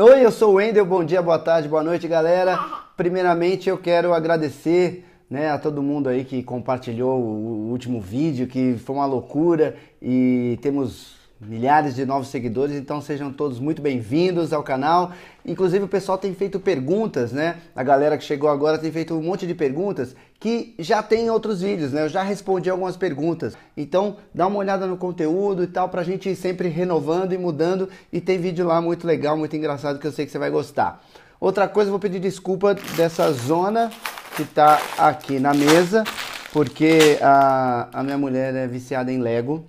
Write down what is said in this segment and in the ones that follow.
Oi, eu sou o Wendel, bom dia, boa tarde, boa noite, galera. Primeiramente, eu quero agradecer né, a todo mundo aí que compartilhou o último vídeo, que foi uma loucura e temos milhares de novos seguidores, então sejam todos muito bem-vindos ao canal. Inclusive o pessoal tem feito perguntas, né? A galera que chegou agora tem feito um monte de perguntas que já tem outros vídeos, né? Eu já respondi algumas perguntas. Então dá uma olhada no conteúdo e tal pra gente ir sempre renovando e mudando e tem vídeo lá muito legal, muito engraçado que eu sei que você vai gostar. Outra coisa, vou pedir desculpa dessa zona que tá aqui na mesa, porque a, a minha mulher é viciada em Lego.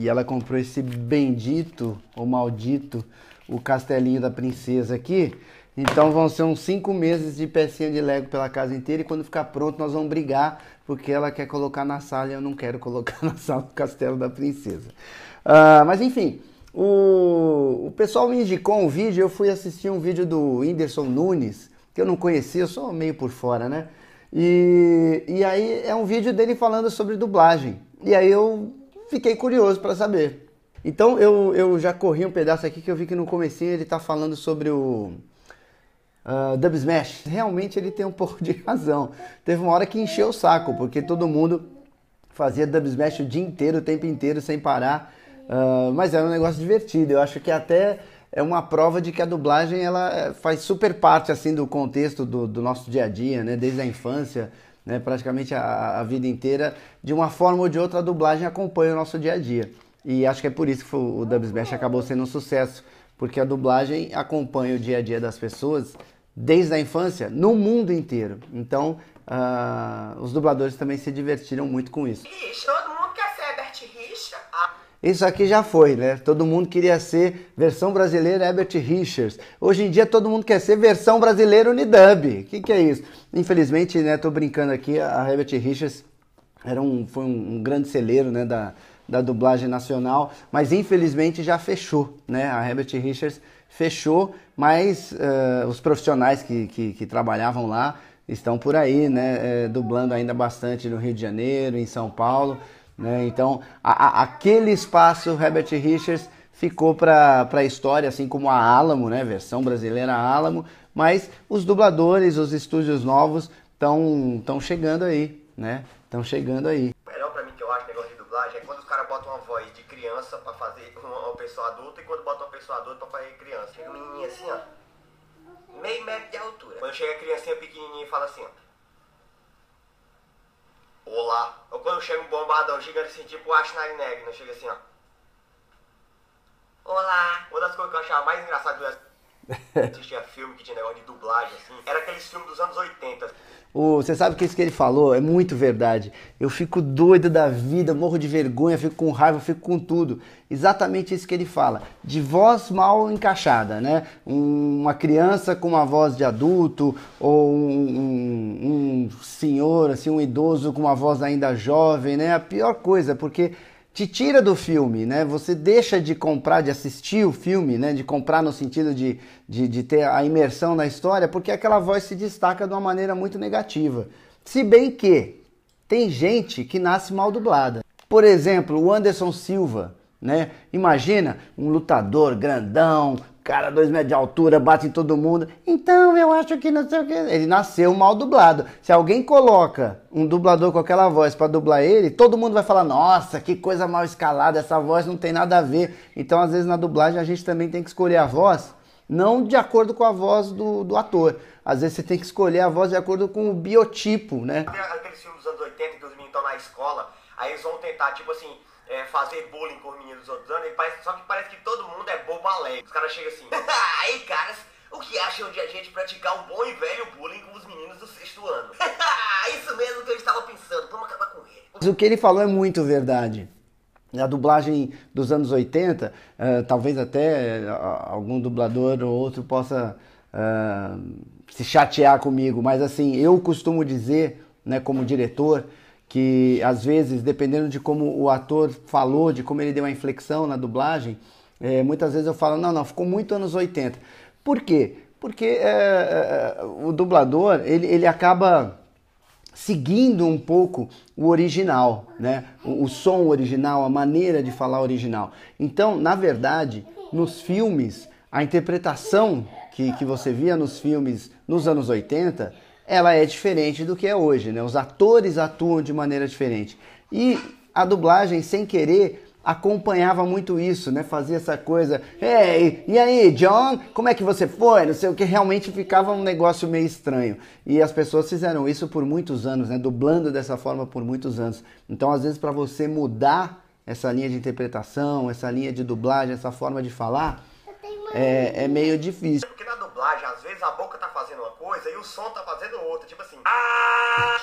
E ela comprou esse bendito ou maldito o castelinho da princesa aqui. Então vão ser uns 5 meses de pecinha de Lego pela casa inteira e quando ficar pronto nós vamos brigar porque ela quer colocar na sala e eu não quero colocar na sala o castelo da princesa. Uh, mas enfim, o, o pessoal me indicou um vídeo, eu fui assistir um vídeo do Whindersson Nunes, que eu não conhecia, eu sou meio por fora, né? E, e aí é um vídeo dele falando sobre dublagem. E aí eu fiquei curioso para saber. Então eu, eu já corri um pedaço aqui que eu vi que no comecinho ele tá falando sobre o uh, Dub Smash. Realmente ele tem um pouco de razão. Teve uma hora que encheu o saco, porque todo mundo fazia Dub Smash o dia inteiro, o tempo inteiro, sem parar. Uh, mas era um negócio divertido. Eu acho que até é uma prova de que a dublagem ela eh, faz super parte assim do contexto do, do nosso dia a dia, né? Desde a infância né, praticamente a, a, vida inteira, de uma forma ou de outra a dublagem acompanha o nosso dia a dia. E acho que é por isso que o Dub Smash acabou sendo um sucesso, porque a dublagem acompanha o dia a dia das pessoas desde a infância no mundo inteiro. Então, uh, os dubladores também se divertiram muito com isso. Ixi, todo mundo Herbert Richards. Isso aqui já foi, né? Todo mundo queria ser versão brasileira Herbert Richards. Hoje em dia todo mundo quer ser versão brasileira Unidub. O que, que é isso? Infelizmente, né? Tô brincando aqui, a Herbert Richards era um, foi um grande celeiro, né? Da, da dublagem nacional, mas infelizmente já fechou, né? A Herbert Richards fechou, mas uh, os profissionais que, que, que, trabalhavam lá estão por aí, né? É, dublando ainda bastante no Rio de Janeiro, em São Paulo. Né? Então, a, a, aquele espaço Herbert Richards ficou para a história, assim como a Alamo, né? versão brasileira Alamo, mas os dubladores, os estúdios novos estão chegando aí, né? Estão chegando aí. O melhor para mim que eu acho negócio de dublagem é quando os caras botam uma voz de criança para fazer uma, uma pessoa adulta e quando botam uma pessoa adulta para fazer criança. Chega um menininho assim, ó, meio metro de altura. Quando chega a criancinha pequenininha e fala assim, ó, Olá. Ou quando chega um bombadão gigante assim, tipo o Ashnaigneg, né? Chega assim, ó. Olá. Uma das coisas que eu achava mais engraçado do assistia filme que tinha negócio de dublagem, assim, era aqueles filmes dos anos 80. você sabe que isso que ele falou é muito verdade. Eu fico doido da vida, morro de vergonha, fico com raiva, fico com tudo. Exatamente isso que ele fala. De voz mal encaixada, né? Um, uma criança com uma voz de adulto, ou um, senhor, assim, um idoso com uma voz ainda jovem, né? A pior coisa, porque te tira do filme, né? Você deixa de comprar, de assistir o filme, né? De comprar no sentido de, de, de, ter a imersão na história, porque aquela voz se destaca de uma maneira muito negativa. Se bem que tem gente que nasce mal dublada. Por exemplo, o Anderson Silva, né? Imagina um lutador grandão, cara, dois metros de altura, bate em todo mundo. Então eu acho que não sei o que. Ele nasceu mal dublado. Se alguém coloca um dublador com aquela voz para dublar ele, todo mundo vai falar: nossa, que coisa mal escalada, essa voz não tem nada a ver. Então, às vezes, na dublagem, a gente também tem que escolher a voz não de acordo com a voz do, do ator. Às vezes você tem que escolher a voz de acordo com o biotipo, né? Aqueles filmes dos anos 80 que os meninos estão na escola Aí eles vão tentar, tipo assim, é, fazer bullying com os meninos dos outros anos. Parece, só que parece que todo mundo é bobo alegre. Os caras chegam assim, aí caras, o que acham de a gente praticar o um bom e velho bullying com os meninos do sexto ano? Isso mesmo que eu estava pensando, vamos acabar com ele. Mas o que ele falou é muito verdade. A dublagem dos anos 80, uh, é, talvez até uh, algum dublador ou outro possa uh, se chatear comigo, mas assim, eu costumo dizer, né, como diretor, que às vezes, dependendo de como o ator falou, de como ele deu a inflexão na dublagem, é, muitas vezes eu falo, não, não, ficou muito anos 80. Por quê? Porque é, é, é, o dublador, ele, ele acaba seguindo um pouco o original, né? O, o, som original, a maneira de falar original. Então, na verdade, nos filmes, a interpretação que, que você via nos filmes nos anos 80 ela é diferente do que é hoje, né? Os atores atuam de maneira diferente. E a dublagem, sem querer, acompanhava muito isso, né? Fazia essa coisa, hey, e aí, John, como é que você foi? Não sei o que, realmente ficava um negócio meio estranho. E as pessoas fizeram isso por muitos anos, né? Dublando dessa forma por muitos anos. Então, às vezes, para você mudar essa linha de interpretação, essa linha de dublagem, essa forma de falar, é, é meio difícil. Porque na dublagem, às vezes, a boca tá falando coisa e o som tá fazendo outra, tipo assim. Ah!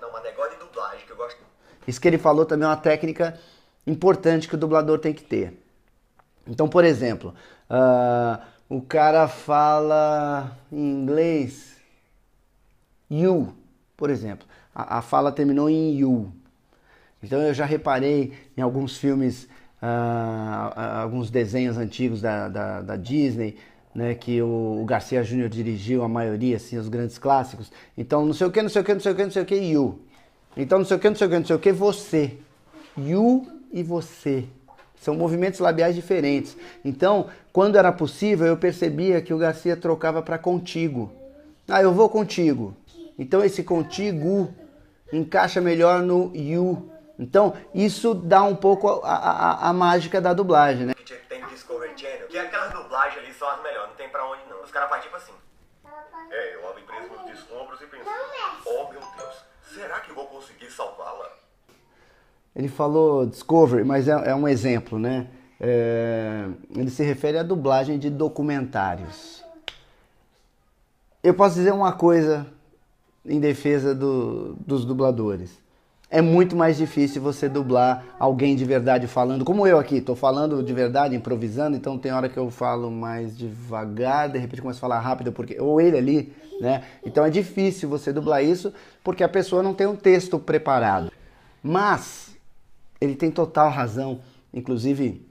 Não, mas negócio de dublagem que eu gosto. Isso que ele falou também é uma técnica importante que o dublador tem que ter. Então, por exemplo, uh, o cara fala em inglês you, por exemplo. A, a, fala terminou em you. Então eu já reparei em alguns filmes, uh, alguns desenhos antigos da, da, da Disney, né, que o, Garcia Júnior dirigiu a maioria, assim, os grandes clássicos. Então, não sei o que, não sei o que, não sei o que, não sei o que, you. Então, não sei o que, não sei o que, não sei o que, você. You e você. São movimentos labiais diferentes. Então, quando era possível, eu percebia que o Garcia trocava para contigo. Ah, eu vou contigo. Então, esse contigo encaixa melhor no you. Então, isso dá um pouco a, a, a mágica da dublagem, né? É tem Discovery Channel, que é aquelas dublagens ali são as melhores era caras partiam assim. Tá é, eu ando preso nos escombros e penso, oh meu Deus, será que vou conseguir salvá-la? Ele falou Discovery, mas é, é um exemplo, né? É, ele se refere à dublagem de documentários. Eu posso dizer uma coisa em defesa do, dos dubladores é muito mais difícil você dublar alguém de verdade falando, como eu aqui, tô falando de verdade, improvisando, então tem hora que eu falo mais devagar, de repente começo a falar rápido, porque ou ele ali, né? Então é difícil você dublar isso porque a pessoa não tem um texto preparado. Mas ele tem total razão, inclusive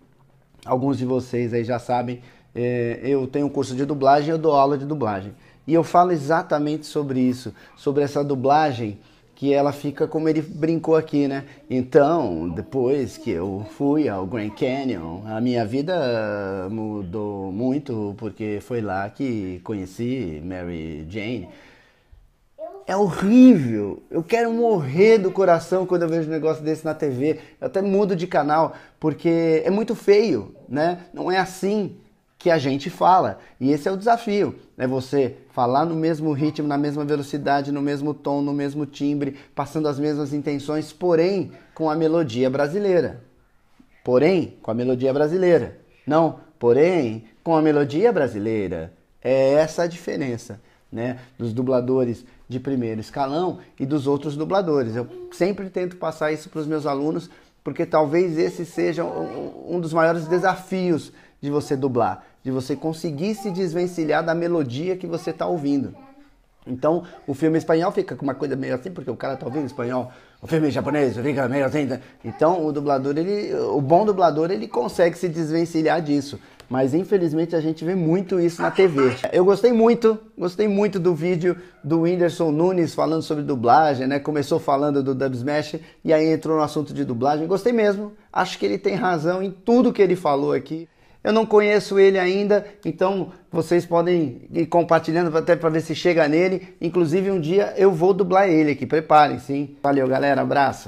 alguns de vocês aí já sabem, é, eu tenho um curso de dublagem, eu dou aula de dublagem. E eu falo exatamente sobre isso, sobre essa dublagem que ela fica como ele brincou aqui, né? Então, depois que eu fui ao Grand Canyon, a minha vida ah, mudou muito porque foi lá que conheci Mary Jane. É horrível. Eu quero morrer do coração quando eu vejo um negócio desse na TV. Eu até mudo de canal porque é muito feio, né? Não é assim que a gente fala. E esse é o desafio, é você falar no mesmo ritmo, na mesma velocidade, no mesmo tom, no mesmo timbre, passando as mesmas intenções, porém com a melodia brasileira. Porém, com a melodia brasileira. Não, porém, com a melodia brasileira. É essa a diferença, né, dos dubladores de primeiro escalão e dos outros dubladores. Eu sempre tento passar isso para os meus alunos, porque talvez esse seja um, um dos maiores desafios de você dublar, de você conseguir se desvencilhar da melodia que você está ouvindo. Então, o filme espanhol fica com uma coisa meio assim, porque o cara tá ouvindo espanhol, o filme japonês fica meio assim. Né? Então, o dublador, ele, o bom dublador, ele consegue se desvencilhar disso. Mas infelizmente a gente vê muito isso na TV. Eu gostei muito, gostei muito do vídeo do Whindersson Nunes falando sobre dublagem, né? Começou falando do Dub Smash e aí entrou no assunto de dublagem. Gostei mesmo. Acho que ele tem razão em tudo que ele falou aqui. Eu não conheço ele ainda, então vocês podem ir compartilhando até para ver se chega nele. Inclusive, um dia eu vou dublar ele aqui, preparem sim. Valeu, galera, abraço.